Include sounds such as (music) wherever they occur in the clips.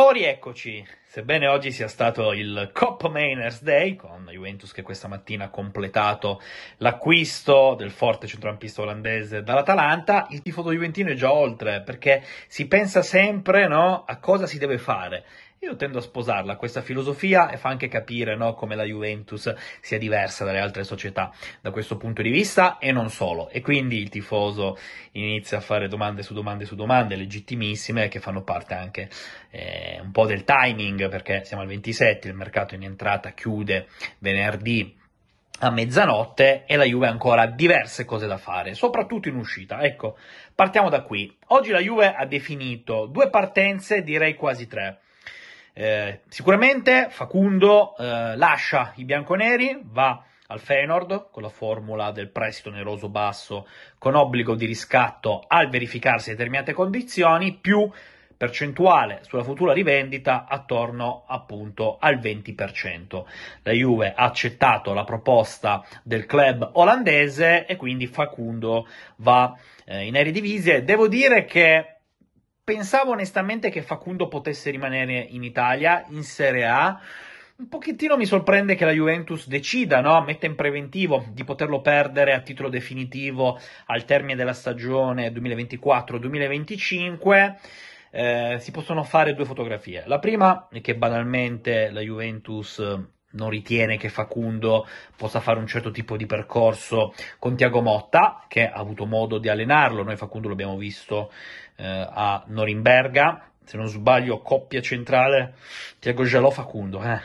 O rieccoci, sebbene oggi sia stato il Cop Mainers Day, con la Juventus che questa mattina ha completato l'acquisto del forte centrocampista olandese dall'Atalanta, il tifo juventino è già oltre, perché si pensa sempre no, a cosa si deve fare io tendo a sposarla questa filosofia e fa anche capire no, come la Juventus sia diversa dalle altre società da questo punto di vista e non solo. E quindi il tifoso inizia a fare domande su domande su domande legittimissime che fanno parte anche eh, un po' del timing perché siamo al 27, il mercato in entrata chiude venerdì a mezzanotte e la Juve ha ancora diverse cose da fare, soprattutto in uscita. Ecco, partiamo da qui. Oggi la Juve ha definito due partenze, direi quasi tre eh, sicuramente Facundo eh, lascia i bianconeri, va al Feyenoord con la formula del prestito oneroso basso con obbligo di riscatto al verificarsi determinate condizioni più percentuale sulla futura rivendita attorno appunto al 20%. La Juve ha accettato la proposta del club olandese e quindi Facundo va eh, in aerodivisie. Devo dire che pensavo onestamente che Facundo potesse rimanere in Italia, in Serie A. Un pochettino mi sorprende che la Juventus decida, no? metta in preventivo di poterlo perdere a titolo definitivo al termine della stagione 2024-2025. Eh, si possono fare due fotografie. La prima è che banalmente la Juventus non ritiene che Facundo possa fare un certo tipo di percorso con Tiago Motta, che ha avuto modo di allenarlo. Noi Facundo l'abbiamo visto eh, a Norimberga, se non sbaglio, coppia centrale Tiago Gelò Facundo, eh.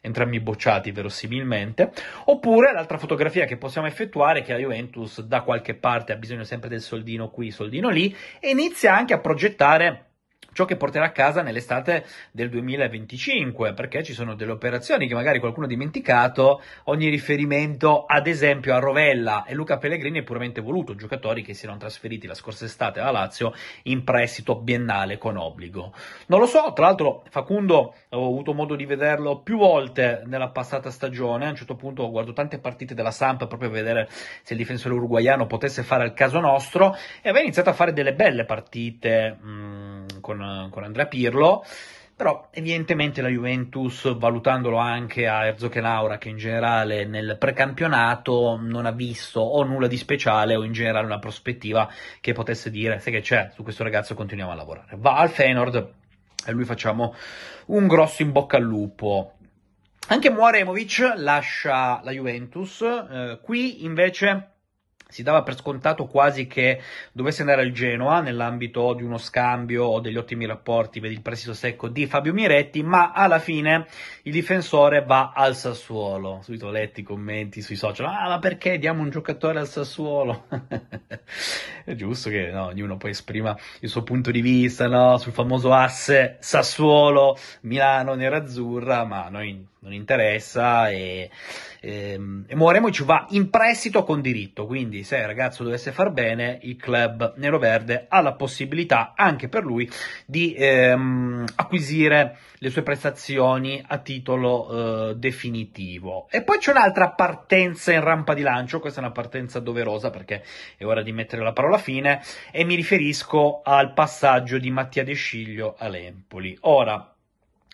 entrambi bocciati verosimilmente. Oppure l'altra fotografia che possiamo effettuare è che la Juventus da qualche parte ha bisogno sempre del soldino qui, soldino lì, e inizia anche a progettare ciò che porterà a casa nell'estate del 2025, perché ci sono delle operazioni che magari qualcuno ha dimenticato, ogni riferimento ad esempio a Rovella e Luca Pellegrini è puramente voluto, giocatori che si erano trasferiti la scorsa estate alla Lazio in prestito biennale con obbligo. Non lo so, tra l'altro Facundo ho avuto modo di vederlo più volte nella passata stagione, a un certo punto ho guardato tante partite della Samp proprio per vedere se il difensore uruguaiano potesse fare al caso nostro e aveva iniziato a fare delle belle partite. Mh, mm, con, con Andrea Pirlo però evidentemente la Juventus, valutandolo anche a Erzogenaura, che in generale nel precampionato non ha visto o nulla di speciale o in generale una prospettiva che potesse dire, sai che c'è, su questo ragazzo continuiamo a lavorare. Va al Feyenoord e lui facciamo un grosso in bocca al lupo. Anche Muaremovic lascia la Juventus, eh, qui invece si dava per scontato quasi che dovesse andare al Genoa nell'ambito di uno scambio o degli ottimi rapporti, per il prestito secco di Fabio Miretti, ma alla fine il difensore va al Sassuolo. Subito letti commenti sui social, ah ma perché diamo un giocatore al Sassuolo? (laughs) È giusto che no, ognuno poi esprima il suo punto di vista no? sul famoso asse Sassuolo, Milano, Nerazzurra, ma a noi non interessa e ehm, Moremo ci va in prestito con diritto, quindi se il ragazzo dovesse far bene, il club nero-verde ha la possibilità anche per lui di ehm, acquisire le sue prestazioni a titolo eh, definitivo. E poi c'è un'altra partenza in rampa di lancio, questa è una partenza doverosa perché è ora di mettere la parola fine, e mi riferisco al passaggio di Mattia De Sciglio all'Empoli. Ora,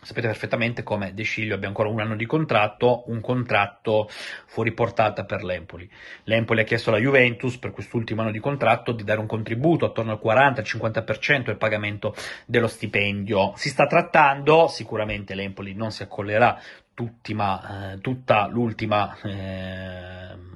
sapete perfettamente come De Sciglio abbia ancora un anno di contratto, un contratto fuori portata per l'Empoli. L'Empoli ha chiesto alla Juventus per quest'ultimo anno di contratto di dare un contributo attorno al 40-50% del pagamento dello stipendio. Si sta trattando, sicuramente l'Empoli non si accollerà tutti, ma, eh, tutta l'ultima... Eh,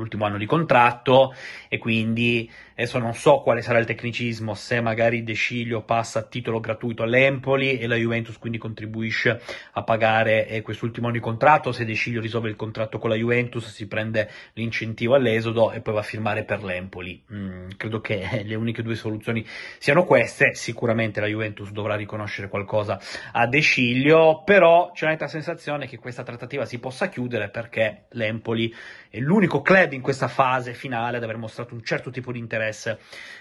l'ultimo anno di contratto e quindi adesso non so quale sarà il tecnicismo, se magari De Sciglio passa a titolo gratuito all'Empoli e la Juventus quindi contribuisce a pagare eh, quest'ultimo anno di contratto, se De Sciglio risolve il contratto con la Juventus si prende l'incentivo all'esodo e poi va a firmare per l'Empoli. Mm, credo che eh, le uniche due soluzioni siano queste, sicuramente la Juventus dovrà riconoscere qualcosa a De Sciglio, però c'è una sensazione che questa trattativa si possa chiudere perché l'Empoli è l'unico club Caleb in questa fase finale ad aver mostrato un certo tipo di interesse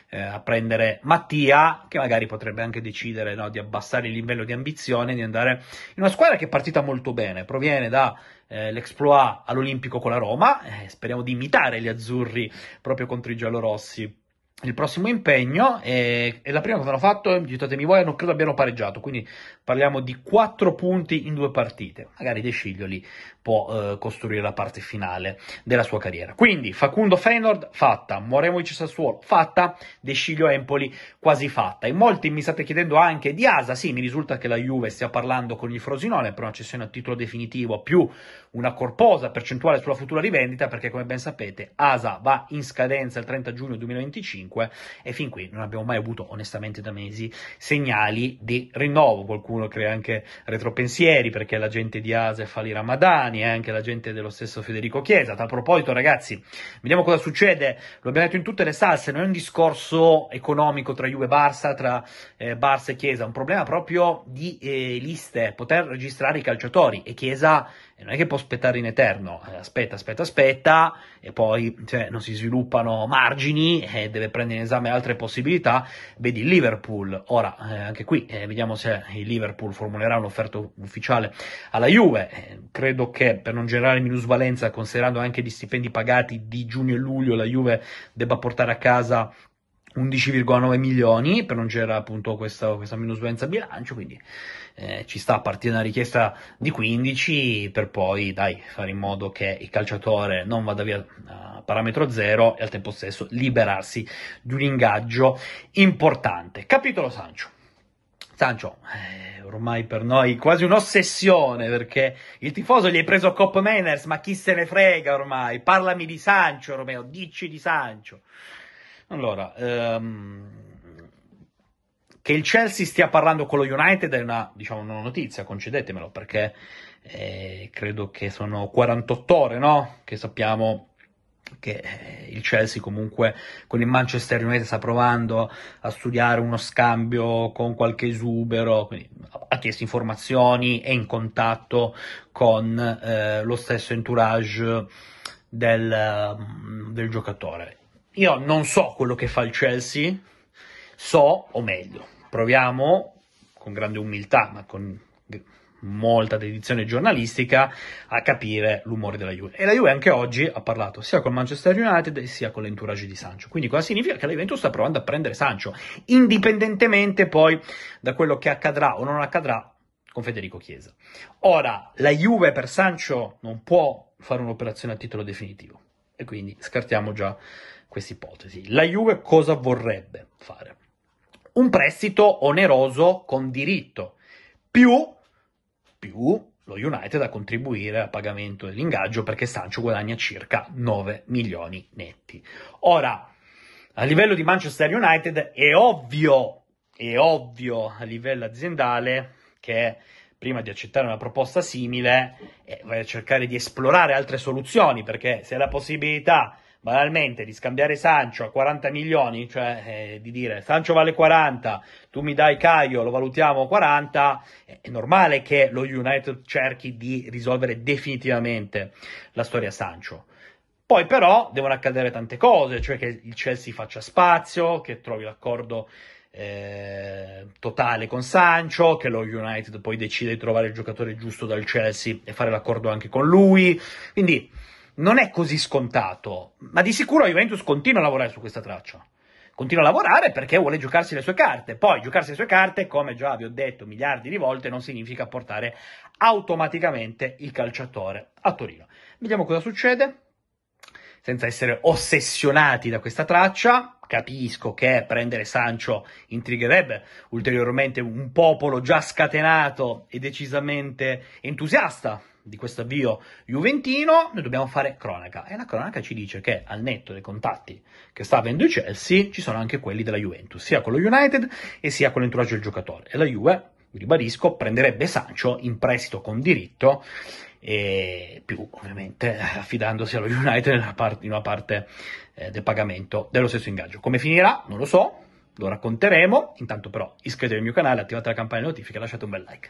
eh, a prendere Mattia, che magari potrebbe anche decidere no, di abbassare il livello di ambizione, di andare in una squadra che è partita molto bene, proviene da eh, l'exploit all'Olimpico con la Roma, eh, speriamo di imitare gli azzurri proprio contro i giallorossi il prossimo impegno è, è la prima cosa hanno fatto, aiutatemi voi, non credo abbiano pareggiato, quindi parliamo di 4 punti in due partite. Magari De Sciglioli può eh, costruire la parte finale della sua carriera. Quindi Facundo Feynord fatta, Moremo Moremovic Sassuolo fatta, De Sciglio Empoli quasi fatta. In molti mi state chiedendo anche di Asa, sì, mi risulta che la Juve stia parlando con il Frosinone per una cessione a titolo definitivo più una corposa percentuale sulla futura rivendita perché come ben sapete Asa va in scadenza il 30 giugno 2025 5 e fin qui non abbiamo mai avuto onestamente da mesi segnali di rinnovo. Qualcuno crea anche retropensieri perché la gente di Asef Ali Ramadani e eh, anche la gente dello stesso Federico Chiesa. A proposito ragazzi, vediamo cosa succede, lo abbiamo detto in tutte le salse, non è un discorso economico tra Juve e Barça, tra eh, Barça e Chiesa, è un problema proprio di eh, liste, poter registrare i calciatori e Chiesa non è che può aspettare in eterno, eh, aspetta, aspetta, aspetta, e poi cioè, non si sviluppano margini e eh, deve prendere in esame altre possibilità. Vedi il Liverpool, ora eh, anche qui eh, vediamo se il Liverpool formulerà un'offerta ufficiale alla Juve, eh, credo che per non generare minusvalenza, considerando anche gli stipendi pagati di giugno e luglio, la Juve debba portare a casa 11,9 milioni per non c'era appunto questa, questa minusvalenza bilancio, quindi eh, ci sta a partire una richiesta di 15 per poi dai, fare in modo che il calciatore non vada via a parametro zero e al tempo stesso liberarsi di un ingaggio importante. Capitolo Sancho. Sancho, eh, ormai per noi quasi un'ossessione perché il tifoso gli hai preso Cop Manners, ma chi se ne frega ormai? Parlami di Sancho, Romeo, dici di Sancho. Allora, um, che il Chelsea stia parlando con lo United è una, diciamo, una notizia, concedetemelo, perché eh, credo che sono 48 ore no? che sappiamo che eh, il Chelsea comunque con il Manchester United sta provando a studiare uno scambio con qualche esubero, quindi ha chiesto informazioni, è in contatto con eh, lo stesso entourage del, mm, del giocatore io non so quello che fa il Chelsea, so, o meglio, proviamo con grande umiltà, ma con molta dedizione giornalistica a capire l'umore della Juve. E la Juve anche oggi ha parlato sia con Manchester United sia con l'entourage di Sancho. Quindi cosa significa che la Juventus sta provando a prendere Sancho, indipendentemente poi da quello che accadrà o non accadrà con Federico Chiesa. Ora, la Juve per Sancho non può fare un'operazione a titolo definitivo e quindi scartiamo già questa ipotesi. La Juve cosa vorrebbe fare? Un prestito oneroso con diritto, più, più lo United a contribuire al pagamento dell'ingaggio perché Sancho guadagna circa 9 milioni netti. Ora, a livello di Manchester United è ovvio, è ovvio a livello aziendale che prima di accettare una proposta simile eh, vai a cercare di esplorare altre soluzioni perché se la possibilità banalmente di scambiare Sancho a 40 milioni, cioè eh, di dire Sancho vale 40, tu mi dai Caio, lo valutiamo 40, eh, è normale che lo United cerchi di risolvere definitivamente la storia Sancho. Poi però devono accadere tante cose, cioè che il Chelsea faccia spazio, che trovi l'accordo eh, totale con Sancho, che lo United poi decide di trovare il giocatore giusto dal Chelsea e fare l'accordo anche con lui. Quindi non è così scontato, ma di sicuro la Juventus continua a lavorare su questa traccia. Continua a lavorare perché vuole giocarsi le sue carte. Poi giocarsi le sue carte, come già vi ho detto miliardi di volte, non significa portare automaticamente il calciatore a Torino. Vediamo cosa succede. Senza essere ossessionati da questa traccia, capisco che prendere Sancho intrigherebbe ulteriormente un popolo già scatenato e decisamente entusiasta di questo avvio juventino, noi dobbiamo fare cronaca. E la cronaca ci dice che al netto dei contatti che sta avendo il Chelsea, eh, ci sono anche quelli della Juventus, sia con lo United e sia con l'entourage del giocatore. E la Juve, ribadisco, prenderebbe Sancho in prestito con diritto e più ovviamente (laughs) affidandosi allo United in una parte, in una parte eh, del pagamento dello stesso ingaggio. Come finirà? Non lo so, lo racconteremo. Intanto però iscrivetevi al mio canale, attivate la campanella notifiche e lasciate un bel like.